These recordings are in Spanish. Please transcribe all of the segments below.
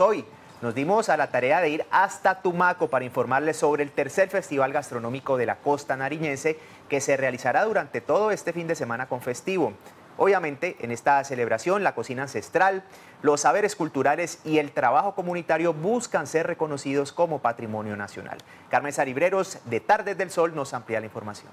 hoy nos dimos a la tarea de ir hasta Tumaco para informarles sobre el tercer festival gastronómico de la costa nariñense que se realizará durante todo este fin de semana con festivo. Obviamente, en esta celebración, la cocina ancestral, los saberes culturales y el trabajo comunitario buscan ser reconocidos como patrimonio nacional. Carmen Saribreros, de Tardes del Sol, nos amplía la información.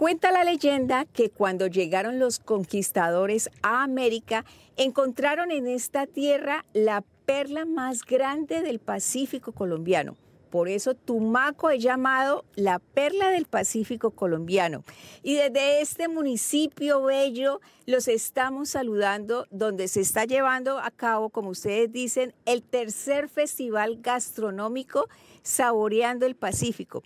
Cuenta la leyenda que cuando llegaron los conquistadores a América, encontraron en esta tierra la perla más grande del Pacífico colombiano, por eso Tumaco es llamado la perla del Pacífico colombiano. Y desde este municipio bello los estamos saludando donde se está llevando a cabo, como ustedes dicen, el tercer festival gastronómico Saboreando el Pacífico.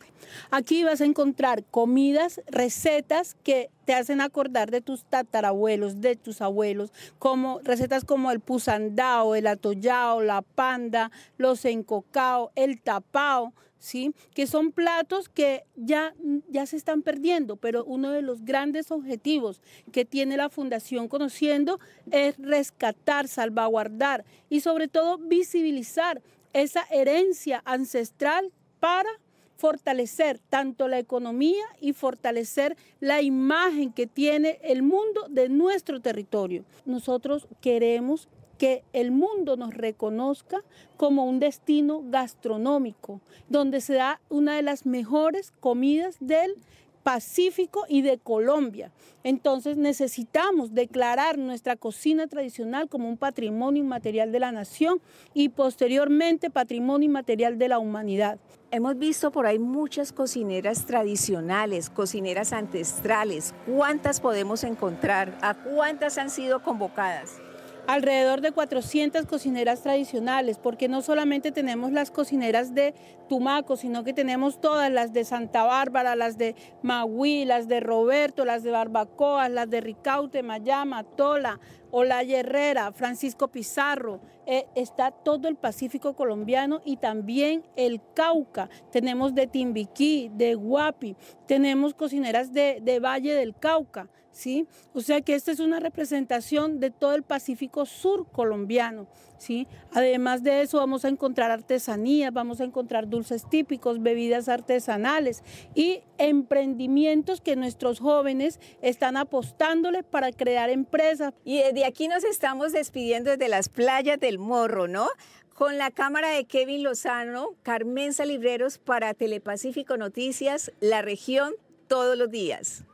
Aquí vas a encontrar comidas, recetas que te hacen acordar de tus tatarabuelos, de tus abuelos, como recetas como el pusandao, el atollao, la panda, los encocao, el tapao ¿sí? que son platos que ya, ya se están perdiendo, pero uno de los grandes objetivos que tiene la Fundación Conociendo es rescatar, salvaguardar y sobre todo visibilizar esa herencia ancestral para fortalecer tanto la economía y fortalecer la imagen que tiene el mundo de nuestro territorio. Nosotros queremos que el mundo nos reconozca como un destino gastronómico, donde se da una de las mejores comidas del Pacífico y de Colombia. Entonces necesitamos declarar nuestra cocina tradicional como un patrimonio inmaterial de la nación y posteriormente patrimonio inmaterial de la humanidad. Hemos visto por ahí muchas cocineras tradicionales, cocineras ancestrales. ¿Cuántas podemos encontrar? ¿A cuántas han sido convocadas? alrededor de 400 cocineras tradicionales, porque no solamente tenemos las cocineras de Tumaco, sino que tenemos todas las de Santa Bárbara, las de Magui, las de Roberto, las de Barbacoas, las de Ricaute, Mayama, Tola, Olaya Herrera, Francisco Pizarro, eh, está todo el Pacífico colombiano y también el Cauca. Tenemos de Timbiquí, de Guapi, tenemos cocineras de, Valle del Cauca, ¿sí? O sea que esta es una representación de todo el Pacífico Sur colombiano, ¿sí? Además de eso vamos a encontrar artesanías, vamos a encontrar dulces típicos, bebidas artesanales y emprendimientos que nuestros jóvenes están apostándole para crear empresas. Y y aquí nos estamos despidiendo desde las playas del Morro, ¿no? Con la cámara de Kevin Lozano, Carmenza Libreros para Telepacífico Noticias, la región todos los días.